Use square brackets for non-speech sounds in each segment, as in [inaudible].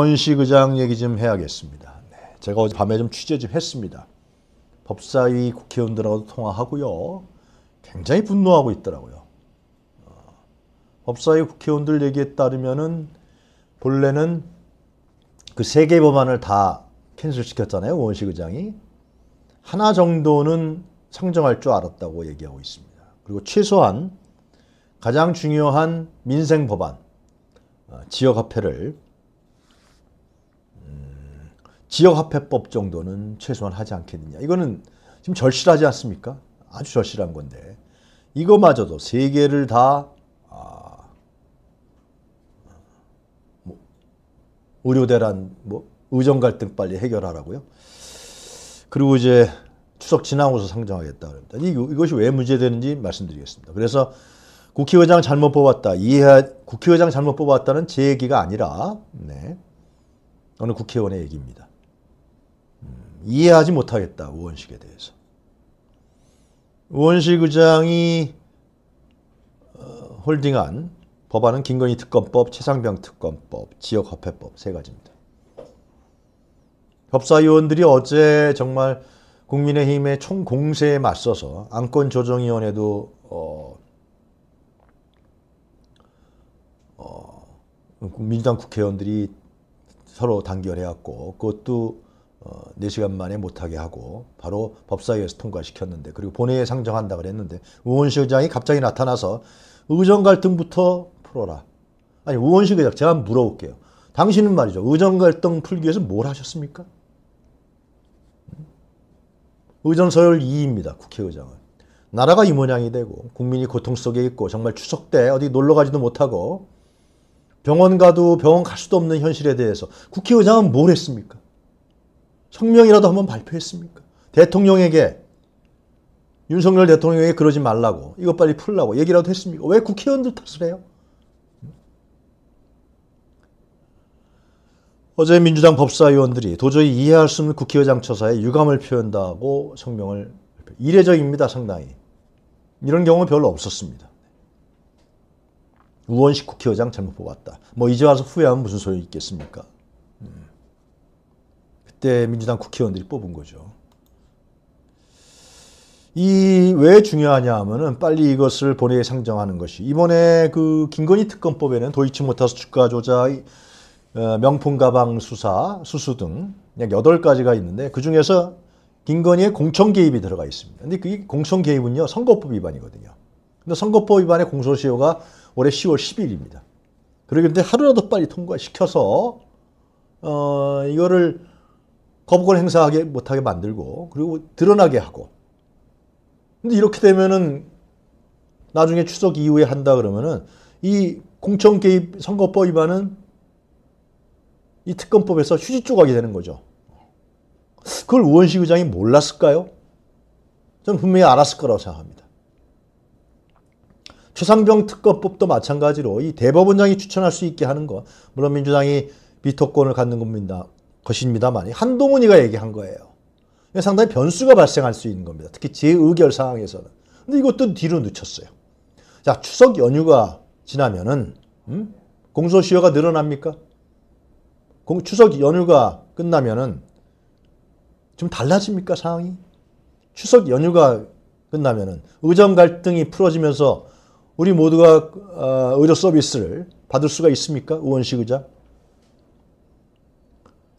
박원식 의장 얘기 좀 해야겠습니다. 네, 제가 어제 밤에 좀 취재 좀 했습니다. 법사위 국회의원들하고 통화하고요. 굉장히 분노하고 있더라고요. 어, 법사위 국회의원들 얘기에 따르면은 본래는 그 세 개 법안을 다 캔슬시켰잖아요. 원식 의장이. 하나 정도는 상정할 줄 알았다고 얘기하고 있습니다. 그리고 최소한 가장 중요한 민생 법안, 어, 지역화폐를 지역화폐법 정도는 최소한 하지 않겠느냐. 이거는 지금 절실하지 않습니까? 아주 절실한 건데 이거마저도 세 개를 다 아, 뭐, 의료대란 뭐 의정 갈등 빨리 해결하라고요. 그리고 이제 추석 지나고서 상정하겠다 그럽니다. 이, 이것이 왜 문제되는지 말씀드리겠습니다. 그래서 국회의장 잘못 뽑았다. 이해 국회의장 잘못 뽑았다는 제 얘기가 아니라 네, 어느 국회의원의 얘기입니다. 이해하지 못하겠다. 우원식에 대해서. 우원식 의장이 어, 홀딩한 법안은 김건희 특검법, 최상병 특검법, 지역화폐법 세 가지입니다. 협사위원들이 어제 정말 국민의힘의 총공세에 맞서서 안건조정위원회도 어, 어, 민주당 국회의원들이 서로 단결해왔고 그것도 어, 4시간 만에 못하게 하고 바로 법사위에서 통과시켰는데 그리고 본회의에 상정한다 그랬는데 우원의장이 갑자기 나타나서 의정 갈등부터 풀어라. 아니 우원식 의장 제가 한번 물어볼게요. 당신은 말이죠. 의정 갈등 풀기 위해서 뭘 하셨습니까? 음? 의정 서열 2입니다. 국회의장은. 나라가 이 모양이 되고 국민이 고통 속에 있고 정말 추석 때 어디 놀러 가지도 못하고 병원 가도 병원 갈 수도 없는 현실에 대해서 국회의장은 뭘 했습니까? 성명이라도 한번 발표했습니까? 대통령에게 윤석열 대통령에게 그러지 말라고 이것 빨리 풀라고 얘기라도 했습니까? 왜 국회의원들 탓을 해요? 어제 민주당 법사위원들이 도저히 이해할 수 없는 국회의장 처사에 유감을 표현다고 성명을 발표. 이례적입니다 상당히 이런 경우는 별로 없었습니다. 우원식 국회의장 잘못 뽑았다. 뭐 이제 와서 후회하면 무슨 소용이 있겠습니까? 그때 민주당 국회의원들이 뽑은 거죠. 이 왜 중요하냐 하면은 빨리 이것을 본회의에 상정하는 것이 이번에 그 김건희 특검법에는 도이치모터스 주가 조작, 어, 명품 가방 수사, 수수 등약 8가지가 있는데 그 중에서 김건희의 공천 개입이 들어가 있습니다. 근데 그 공천 개입은요, 선거법 위반이거든요. 근데 선거법 위반의 공소시효가 올해 10월 10일입니다. 그러기 때문에 하루라도 빨리 통과시켜서 어, 이거를 거부권 행사하게 못하게 만들고 그리고 드러나게 하고 근데 이렇게 되면은 나중에 추석 이후에 한다 그러면은 이 공천 개입 선거법 위반은 이 특검법에서 휴지 조각이 되는 거죠. 그걸 우원식 의장이 몰랐을까요? 저는 분명히 알았을 거라고 생각합니다. 최상병 특검법도 마찬가지로 이 대법원장이 추천할 수 있게 하는 것, 물론 민주당이 비토권을 갖는 겁니다. 것입니다만 한동훈이가 얘기한 거예요. 상당히 변수가 발생할 수 있는 겁니다. 특히 재의결 상황에서는. 근데 이것도 뒤로 늦췄어요. 자, 추석 연휴가 지나면은 음? 공소시효가 늘어납니까? 공, 추석 연휴가 끝나면은 좀 달라집니까 상황이? 추석 연휴가 끝나면은 의정 갈등이 풀어지면서 우리 모두가 어, 의료 서비스를 받을 수가 있습니까? 의원식 의장?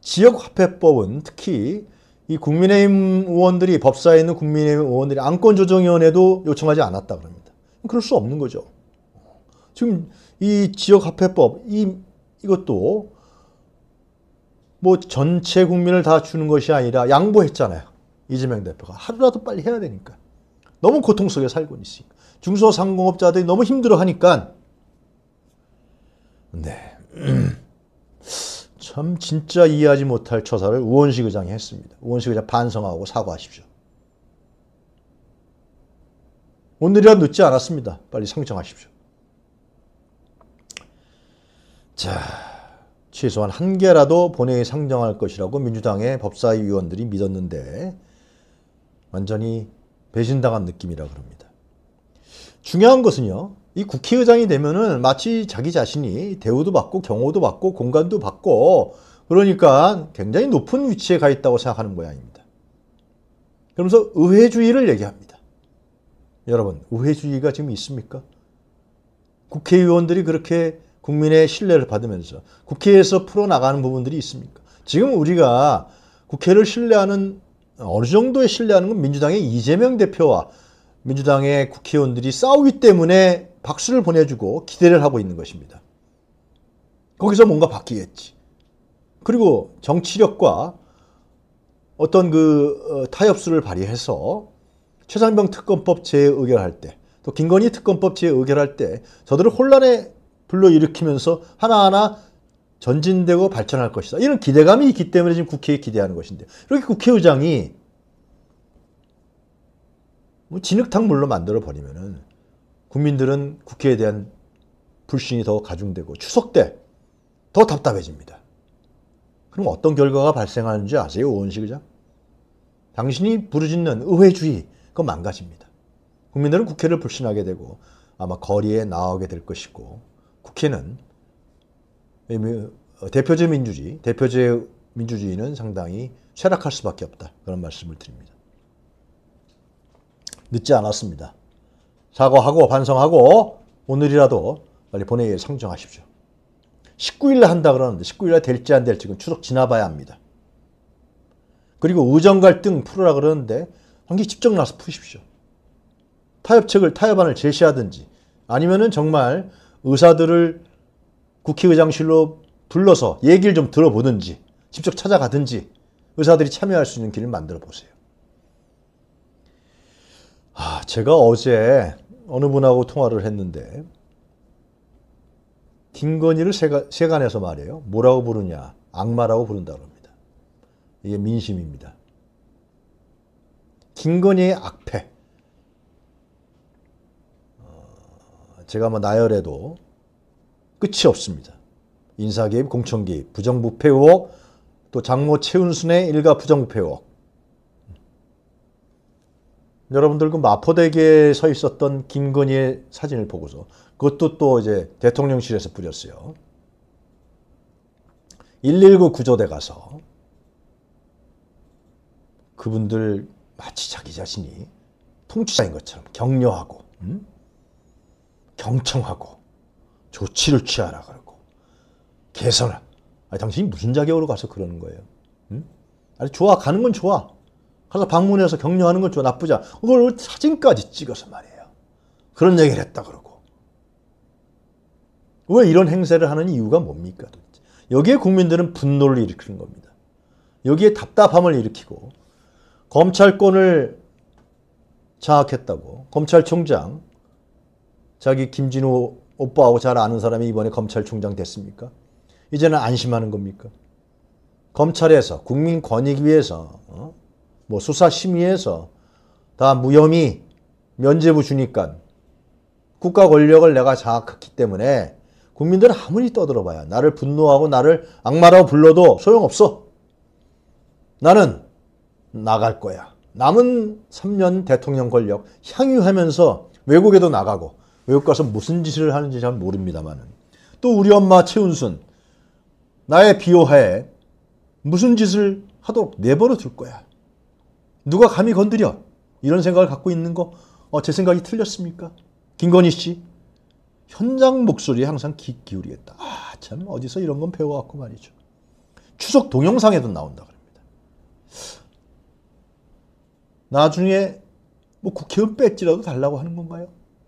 지역화폐법은 특히 이 국민의힘 의원들이 법사에 있는 국민의힘 의원들이 안건조정위원회도 요청하지 않았다 그럽니다. 그럴 수 없는 거죠. 지금 이 지역화폐법 이 이것도 뭐 전체 국민을 다 주는 것이 아니라 양보했잖아요. 이재명 대표가 하루라도 빨리 해야 되니까 너무 고통 속에 살고 있으니까 중소상공업자들이 너무 힘들어하니까 네. [clears throat] 참 진짜 이해하지 못할 처사를 우원식 의장이 했습니다. 우원식 의장 반성하고 사과하십시오. 오늘이라 늦지 않았습니다. 빨리 상정하십시오. 자, 최소한 한 개라도 본회의 상정할 것이라고 민주당의 법사위 위원들이 믿었는데 완전히 배신당한 느낌이라 그럽니다. 중요한 것은요. 이 국회의장이 되면은 마치 자기 자신이 대우도 받고 경호도 받고 공간도 받고 그러니까 굉장히 높은 위치에 가 있다고 생각하는 모양입니다. 그러면서 의회주의를 얘기합니다. 여러분 의회주의가 지금 있습니까? 국회의원들이 그렇게 국민의 신뢰를 받으면서 국회에서 풀어나가는 부분들이 있습니까? 지금 우리가 국회를 신뢰하는 어느 정도의 신뢰하는 건 민주당의 이재명 대표와 민주당의 국회의원들이 싸우기 때문에 박수를 보내주고 기대를 하고 있는 것입니다. 거기서 뭔가 바뀌겠지. 그리고 정치력과 어떤 그 어, 타협수를 발휘해서 최상병 특검법 재의결할 때, 또 김건희 특검법 재의결할 때 저들을 혼란에 불러일으키면서 하나하나 전진되고 발전할 것이다. 이런 기대감이 있기 때문에 지금 국회에 기대하는 것인데 이렇게 국회의장이 뭐 진흙탕물로 만들어 버리면은 국민들은 국회에 대한 불신이 더 가중되고 추석 때 더 답답해집니다. 그럼 어떤 결과가 발생하는지 아세요, 오원식 장 당신이 부르짖는 의회주의, 그건 망가집니다. 국민들은 국회를 불신하게 되고 아마 거리에 나오게 될 것이고 국회는 어, 대표제 민주주의, 대표제 민주주의는 상당히 쇠락할 수밖에 없다. 그런 말씀을 드립니다. 늦지 않았습니다. 사과하고 반성하고 오늘이라도 빨리 본회의에 상정하십시오. 19일날 한다 그러는데 19일날 될지 안 될지 는 추석 지나봐야 합니다. 그리고 의정 갈등 풀어라 그러는데 환기 직접 나서 푸십시오. 타협책을 타협안을 제시하든지 아니면은 정말 의사들을 국회의장실로 불러서 얘기를 좀 들어보든지 직접 찾아가든지 의사들이 참여할 수 있는 길을 만들어 보세요. 제가 어제 어느 분하고 통화를 했는데 김건희를 세간에서 말이에요. 뭐라고 부르냐? 악마라고 부른다고 합니다. 이게 민심입니다. 김건희의 악패. 어, 제가 뭐 나열해도 끝이 없습니다. 인사개입, 공천개입, 부정부패 의혹, 또 장모 최은순의 일가 부정부패 의혹. 여러분들 그 마포대교에 서 있었던 김건희의 사진을 보고서 그것도 또 이제 대통령실에서 뿌렸어요. 119 구조대 가서 그분들 마치 자기 자신이 통치자인 것처럼 격려하고 음? 경청하고 조치를 취하라 그러고 개선을 아니 당신이 무슨 자격으로 가서 그러는 거예요? 음? 아니 좋아 가는 건 좋아 가서 방문해서 격려하는 건 좀 나쁘지 않아. 그걸 사진까지 찍어서 말이에요. 그런 얘기를 했다 그러고. 왜 이런 행세를 하는 이유가 뭡니까? 도대체. 여기에 국민들은 분노를 일으키는 겁니다. 여기에 답답함을 일으키고 검찰권을 장악했다고 검찰총장 자기 김진호 오빠하고 잘 아는 사람이 이번에 검찰총장 됐습니까? 이제는 안심하는 겁니까? 검찰에서 국민 권익 위해서 어? 뭐 수사심의에서 다 무혐의 면죄부 주니까 국가 권력을 내가 장악했기 때문에 국민들은 아무리 떠들어봐야 나를 분노하고 나를 악마라고 불러도 소용없어. 나는 나갈 거야. 남은 3년 대통령 권력 향유하면서 외국에도 나가고 외국 가서 무슨 짓을 하는지 잘 모릅니다만은 또 우리 엄마 최운순 나의 비호하에 무슨 짓을 하도록 내버려 둘 거야. 누가 감히 건드려? 이런 생각을 갖고 있는 거, 어, 제 생각이 틀렸습니까? 김건희 씨, 현장 목소리에 항상 귀 기울이겠다. 아, 참, 어디서 이런 건 배워왔고 말이죠. 추석 동영상에도 나온다 그럽니다. 나중에 뭐 국회의원 배지라도 달라고 하는 건가요?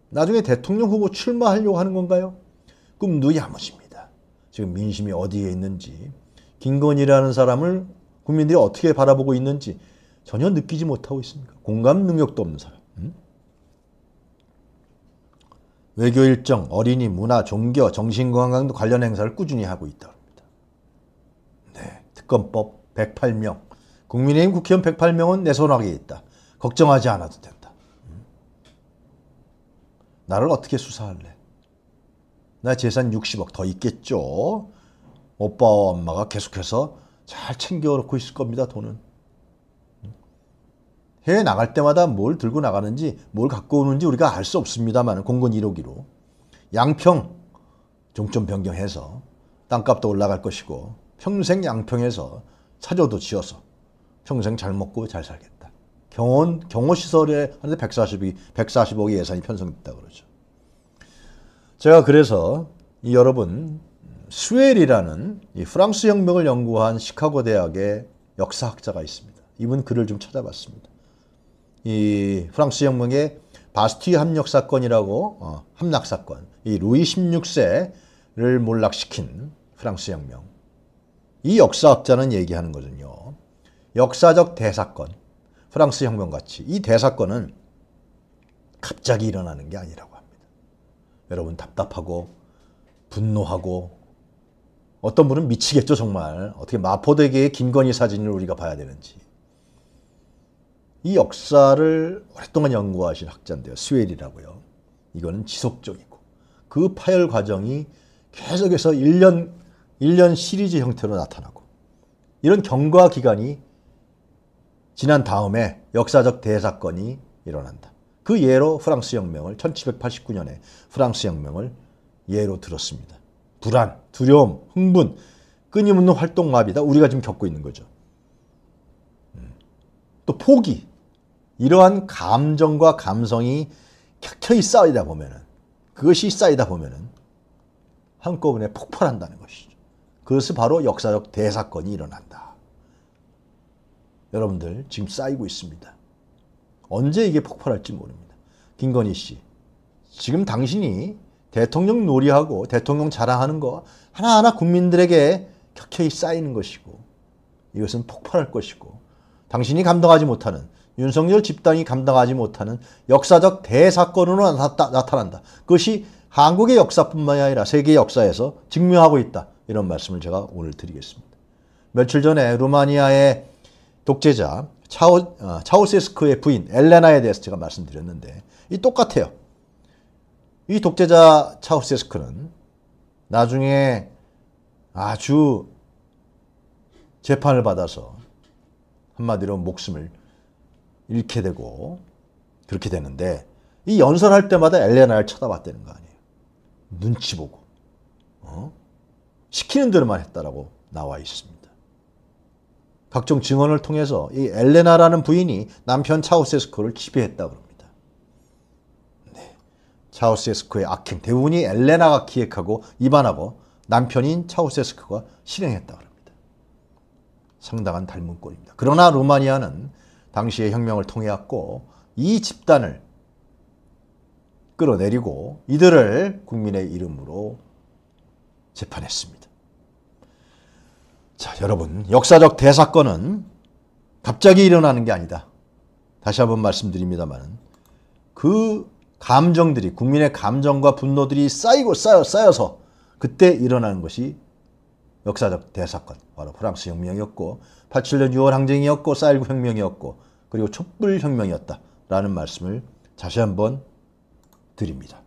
나중에 대통령 후보 출마하려고 하는 건가요? 꿈도 야무집니다. 지금 민심이 어디에 있는지, 김건희라는 사람을 국민들이 어떻게 바라보고 있는지, 전혀 느끼지 못하고 있습니다. 공감 능력도 없는 사람. 음? 외교 일정, 어린이, 문화, 종교, 정신건강 관련 행사를 꾸준히 하고 있다고 합니다. 네, 특검법 108명. 국민의힘 국회의원 108명은 내 손아귀에 있다. 걱정하지 않아도 된다. 음? 나를 어떻게 수사할래? 나 재산 60억 더 있겠죠? 오빠와 엄마가 계속해서 잘 챙겨놓고 있을 겁니다, 돈은. 해외 나갈 때마다 뭘 들고 나가는지 뭘 갖고 오는지 우리가 알 수 없습니다만 공군 1호기로 양평 종점 변경해서 땅값도 올라갈 것이고 평생 양평에서 차조도 지어서 평생 잘 먹고 잘 살겠다. 경원 경호시설에 한데1 4 0 140억의 예산이 편성됐다 그러죠. 제가 그래서 이 여러분 스웰이라는 프랑스 혁명을 연구한 시카고 대학의 역사학자가 있습니다. 이분 글을 좀 찾아봤습니다. 이 프랑스 혁명의 바스티 합력 사건이라고 어, 함락 사건, 이 루이 16세를 몰락시킨 프랑스 혁명. 이 역사학자는 얘기하는 거든요. 역사적 대사건, 프랑스 혁명같이 이 대사건은 갑자기 일어나는 게 아니라고 합니다. 여러분 답답하고 분노하고 어떤 분은 미치겠죠 정말 어떻게 마포대교의 김건희 사진을 우리가 봐야 되는지 이 역사를 오랫동안 연구하신 학자인데요. 스웰이라고요. 이거는 지속적이고 그 파열 과정이 계속해서 1년 1년 시리즈 형태로 나타나고 이런 경과 기간이 지난 다음에 역사적 대사건이 일어난다. 그 예로 프랑스 혁명을 1789년에 프랑스 혁명을 예로 들었습니다. 불안, 두려움, 흥분, 끊임없는 활동 마비다 우리가 지금 겪고 있는 거죠. 음. 또 포기, 이러한 감정과 감성이 켜켜이 쌓이다 보면은 그것이 쌓이다 보면은 한꺼번에 폭발한다는 것이죠. 그것이 바로 역사적 대사건이 일어난다. 여러분들 지금 쌓이고 있습니다. 언제 이게 폭발할지 모릅니다. 김건희 씨, 지금 당신이 대통령 놀이하고 대통령 자랑하는 거 하나하나 국민들에게 켜켜이 쌓이는 것이고 이것은 폭발할 것이고 당신이 감당하지 못하는 윤석열 집단이 감당하지 못하는 역사적 대사건으로 나타, 난다 그것이 한국의 역사뿐만 아니라 세계 역사에서 증명하고 있다. 이런 말씀을 제가 오늘 드리겠습니다. 며칠 전에 루마니아의 독재자 차오, 어, 차오세스크의 부인 엘레나에 대해서 제가 말씀드렸는데 이 똑같아요. 이 독재자 차우세스크는 나중에 아주 재판을 받아서 한마디로 목숨을 잃게 되고 그렇게 되는데 이 연설할 때마다 엘레나를 쳐다봤다는 거 아니에요. 눈치 보고 어? 시키는 대로만 했다라고 나와 있습니다. 각종 증언을 통해서 이 엘레나라는 부인이 남편 차우세스코를 지배했다고 합니다. 네. 차우세스코의 악행 대부분이 엘레나가 기획하고 입안하고 남편인 차우세스코가 실행했다고 합니다. 상당한 닮은꼴입니다. 그러나 루마니아는 당시의 혁명을 통해왔고 이 집단을 끌어내리고 이들을 국민의 이름으로 재판했습니다. 자, 여러분 역사적 대사건은 갑자기 일어나는 게 아니다. 다시 한번 말씀드립니다만 그 감정들이 국민의 감정과 분노들이 쌓이고 쌓여 쌓여서 그때 일어나는 것이 역사적 대사건 바로 프랑스 혁명이었고 87년 6월 항쟁이었고 4.19 혁명이었고 그리고 촛불 혁명이었다라는 말씀을 다시 한번 드립니다.